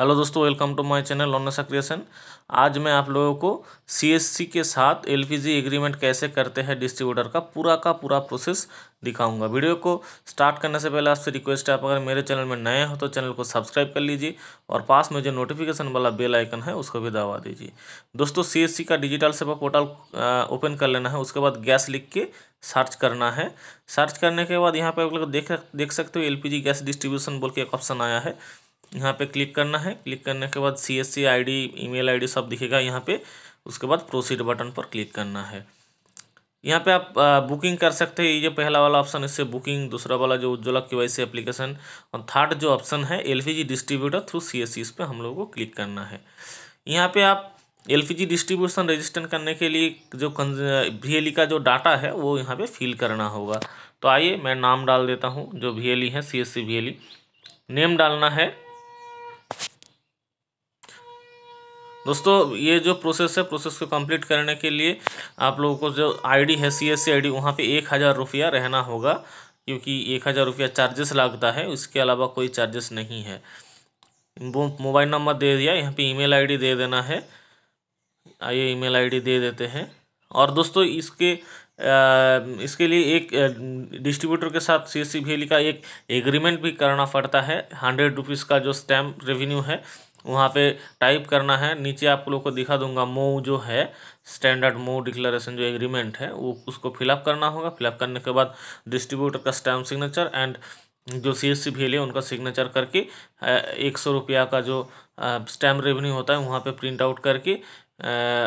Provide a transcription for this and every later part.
hello दोस्तों welcome to my channel लोनसा creation आज मैं आप लोगों को सीएससी के साथ एलपीजी एग्रीमेंट कैसे करते हैं डिस्ट्रीब्यूटर का पूरा का पूरा प्रोसेस दिखाऊंगा वीडियो को स्टार्ट करने से पहले आपसे रिक्वेस्ट है आप अगर मेरे चैनल में नए हो तो चैनल को सब्सक्राइब कर लीजिए और पास में जो नोटिफिकेशन वाला बेल आइकन है उसको भी दबा दीजिए दोस्तों सी का डिजिटल सेवा पोर्टल ओपन कर लेना है उसके बाद गैस लिख के सर्च करना है सर्च करने के बाद यहाँ पर आप लोग देख देख सकते हो एल गैस डिस्ट्रीब्यूशन बोल के एक ऑप्शन आया है यहाँ पे क्लिक करना है क्लिक करने के बाद C S C I D email I D सब दिखेगा यहाँ पे उसके बाद प्रोसीड बटन पर क्लिक करना है यहाँ पे आप आ, बुकिंग कर सकते हैं ये पहला वाला ऑप्शन इससे बुकिंग दूसरा वाला जो उज्ज्वला के वाई एप्लीकेशन और थर्ड जो ऑप्शन है L distributor through C S इस पर हम लोगों को क्लिक करना है यहाँ पे आप एल डिस्ट्रीब्यूशन रजिस्टर करने के लिए जो वी e का जो डाटा है वो यहाँ पे फिल करना होगा तो आइए मैं नाम डाल देता हूँ जो वी e है सी एस नेम डालना है दोस्तों ये जो प्रोसेस है प्रोसेस को कंप्लीट करने के लिए आप लोगों को जो आईडी है सी एस सी आई डी वहाँ पर एक हज़ार रुपया रहना होगा क्योंकि एक हज़ार रुपया चार्जेस लगता है उसके अलावा कोई चार्जेस नहीं है वो मोबाइल नंबर दे दिया यहाँ पे ईमेल आईडी दे देना है ये ईमेल आईडी दे देते हैं और दोस्तों इसके आ, इसके लिए एक डिस्ट्रीब्यूटर के साथ सी एस का एक एग्रीमेंट भी करना पड़ता है हंड्रेड रुपीज़ का जो स्टैम्प रेवेन्यू है वहाँ पे टाइप करना है नीचे आप लोग को दिखा दूंगा मो जो है स्टैंडर्ड मो डिक्लेरेशन जो एग्रीमेंट है वो उसको फिलअप करना होगा फिलअप करने के बाद डिस्ट्रीब्यूटर का स्टैम्प सिग्नेचर एंड जो सी एस सी भी उनका सिग्नेचर करके एक सौ रुपया का जो स्टैम्प रेवेन्यू होता है वहाँ पे प्रिंट आउट करके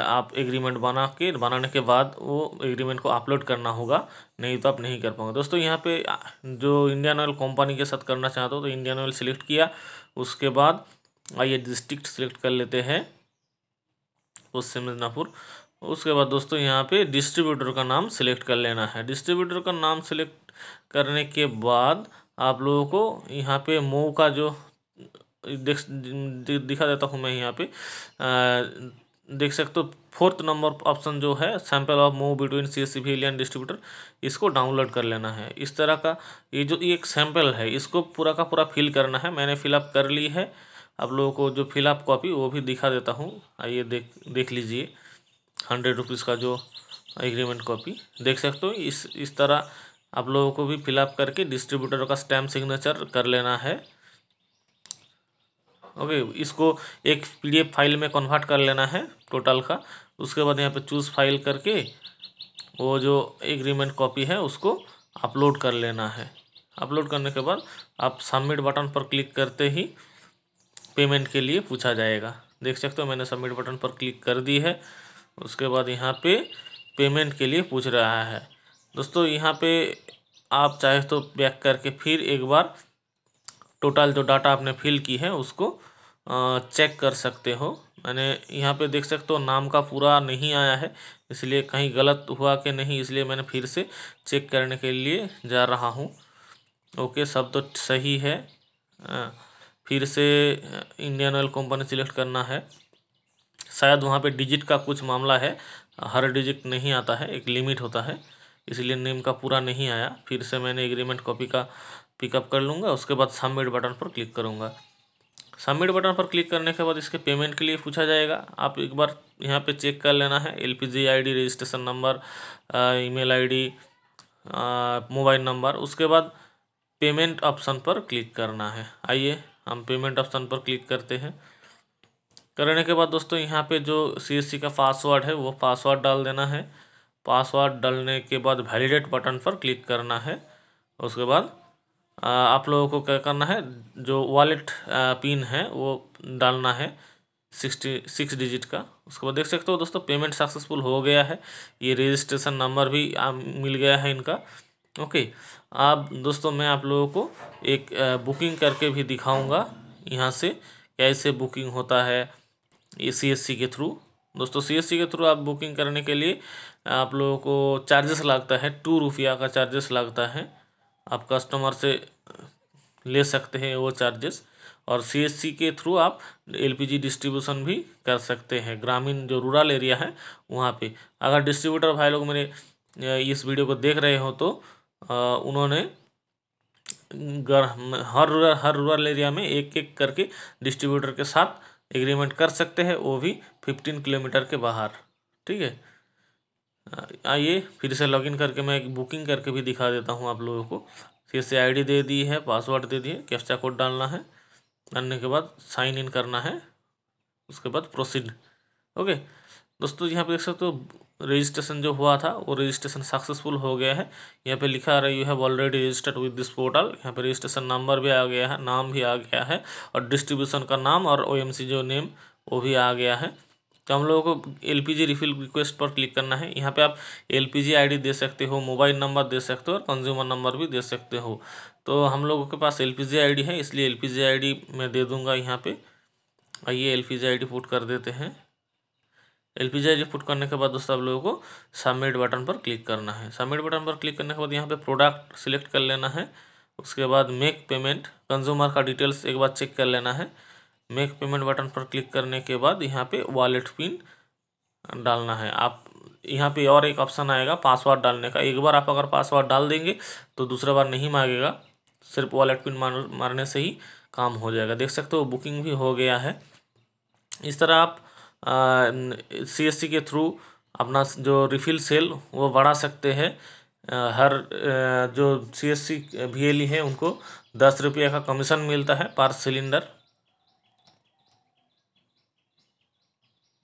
आप एग्रीमेंट बना के बनाने के बाद वो एग्रीमेंट को अपलोड करना होगा नहीं तो आप नहीं कर पाओगे दोस्तों यहाँ पे जो इंडियन ऑयल कंपनी के साथ करना चाहते हो तो इंडियन ऑयल सेलेक्ट किया उसके बाद आइए डिस्ट्रिक्ट सेलेक्ट कर लेते हैं उससे मिदनापुर उसके बाद दोस्तों यहाँ पे डिस्ट्रीब्यूटर का नाम सेलेक्ट कर लेना है डिस्ट्रीब्यूटर का नाम सेलेक्ट करने के बाद आप लोगों को यहाँ पे मो का जो देख दिखा देता हूँ मैं यहाँ पे देख सकते हो फोर्थ नंबर ऑप्शन जो है sample of move between C S C and distributor इसको डाउनलोड कर लेना है इस तरह का ये जो ये एक सैम्पल है इसको पूरा का पूरा फिल करना है मैंने फिलअप कर ली है आप लोगों को जो फिलअप कॉपी वो भी दिखा देता हूँ आइए देख देख लीजिए हंड्रेड रुपीज़ का जो एग्रीमेंट कॉपी देख सकते हो इस इस तरह आप लोगों को भी फिलअप करके डिस्ट्रीब्यूटर का स्टैम्प सिग्नेचर कर लेना है ओके इसको एक पीडीएफ फाइल में कन्वर्ट कर लेना है टोटल का उसके बाद यहाँ पे चूज़ फाइल करके वो जो एग्रीमेंट कॉपी है उसको अपलोड कर लेना है अपलोड करने के बाद आप सबमिट बटन पर क्लिक करते ही पेमेंट के लिए पूछा जाएगा देख सकते हो मैंने सबमिट बटन पर क्लिक कर दी है उसके बाद यहाँ पे पेमेंट के लिए पूछ रहा है दोस्तों यहाँ पे आप चाहे तो बैक करके फिर एक बार टोटल जो डाटा आपने फिल की है उसको चेक कर सकते हो मैंने यहाँ पे देख सकते हो नाम का पूरा नहीं आया है इसलिए कहीं गलत हुआ कि नहीं इसलिए मैंने फिर से चेक करने के लिए जा रहा हूँ ओके सब तो सही है आ, फिर से इंडियन ऑयल कंपनी सिलेक्ट करना है शायद वहाँ पे डिजिट का कुछ मामला है हर डिजिट नहीं आता है एक लिमिट होता है इसलिए नेम का पूरा नहीं आया फिर से मैंने एग्रीमेंट कॉपी का पिकअप कर लूँगा उसके बाद सबमिट बटन पर क्लिक करूँगा सबमिट बटन पर क्लिक करने के बाद इसके पेमेंट के लिए पूछा जाएगा आप एक बार यहाँ पे चेक कर लेना है L P registration number email ID mobile number उसके बाद पेमेंट ऑप्शन पर क्लिक करना है आइए हम पेमेंट ऑप्शन पर क्लिक करते हैं करने के बाद दोस्तों यहाँ पे जो सी का पासवर्ड है वो पासवर्ड डाल देना है पासवर्ड डालने के बाद वैलिडेट बटन पर क्लिक करना है उसके बाद आप लोगों को क्या करना है जो वॉलेट पिन है वो डालना है सिक्सटी सिक्स डिजिट का उसके बाद देख सकते हो दोस्तों पेमेंट सक्सेसफुल हो गया है ये रजिस्ट्रेशन नंबर भी मिल गया है इनका ओके आप दोस्तों मैं आप लोगों को एक बुकिंग करके भी दिखाऊंगा यहाँ से कैसे बुकिंग होता है ए सी के थ्रू दोस्तों सी के थ्रू आप बुकिंग करने के लिए आप लोगों को चार्जेस लगता है टू रुपया का चार्जेस लगता है आप कस्टमर से ले सकते हैं वो चार्जेस और सी के थ्रू आप एलपीजी डिस्ट्रीब्यूशन भी कर सकते हैं ग्रामीण जो रूरल एरिया है वहाँ पे अगर डिस्ट्रीब्यूटर भाई लोग मेरे इस वीडियो को देख रहे हो तो उन्होंने हर हर रूरल एरिया में एक एक करके डिस्ट्रीब्यूटर के साथ एग्रीमेंट कर सकते हैं वो भी फिफ्टीन किलोमीटर के बाहर ठीक है आइए फिर से लॉगिन करके मैं एक बुकिंग करके भी दिखा देता हूँ आप लोगों को फिर से आईडी दे दी है पासवर्ड दे दिए कैप्चा कोड डालना है डालने के बाद साइन इन करना है उसके बाद प्रोसीड ओके दोस्तों यहाँ पे देख सकते हो रजिस्ट्रेशन जो हुआ था वो रजिस्ट्रेशन सक्सेसफुल हो गया है यहाँ पे लिखा रहा you have already registered with this portal यहाँ पे रजिस्ट्रेशन नंबर भी आ गया है नाम भी आ गया है और डिस्ट्रीब्यूशन का नाम और ओ जो नेम वो भी आ गया है तो हम लोगों को एल रिफिल रिक्वेस्ट पर क्लिक करना है यहाँ पे आप एल पी दे सकते हो मोबाइल नंबर दे सकते हो और कंज्यूमर नंबर भी दे सकते हो तो हम लोगों के पास एल पी है इसलिए एल पी मैं दे दूँगा यहाँ पर आइए एल पी जी पुट कर देते हैं एल पी जी पुट करने के बाद दोस्तों आप लोगों को सबमिट बटन पर क्लिक करना है सबमिट बटन पर क्लिक करने के बाद यहाँ पे प्रोडक्ट सिलेक्ट कर लेना है उसके बाद मेक पेमेंट कंज्यूमर का डिटेल्स एक बार चेक कर लेना है मेक पेमेंट बटन पर क्लिक करने के बाद यहाँ पे वॉलेट पिन डालना है आप यहाँ पे और एक ऑप्शन आएगा पासवर्ड डालने का एक बार आप अगर पासवर्ड डाल देंगे तो दूसरा बार नहीं मांगेगा सिर्फ वॉलेट पिन मार, मारने से ही काम हो जाएगा देख सकते हो बुकिंग भी हो गया है इस तरह आप सी के थ्रू अपना जो रिफ़िल सेल वो बढ़ा सकते हैं हर जो C S C V L E है उनको दस रुपये का कमीशन मिलता है पर सिलेंडर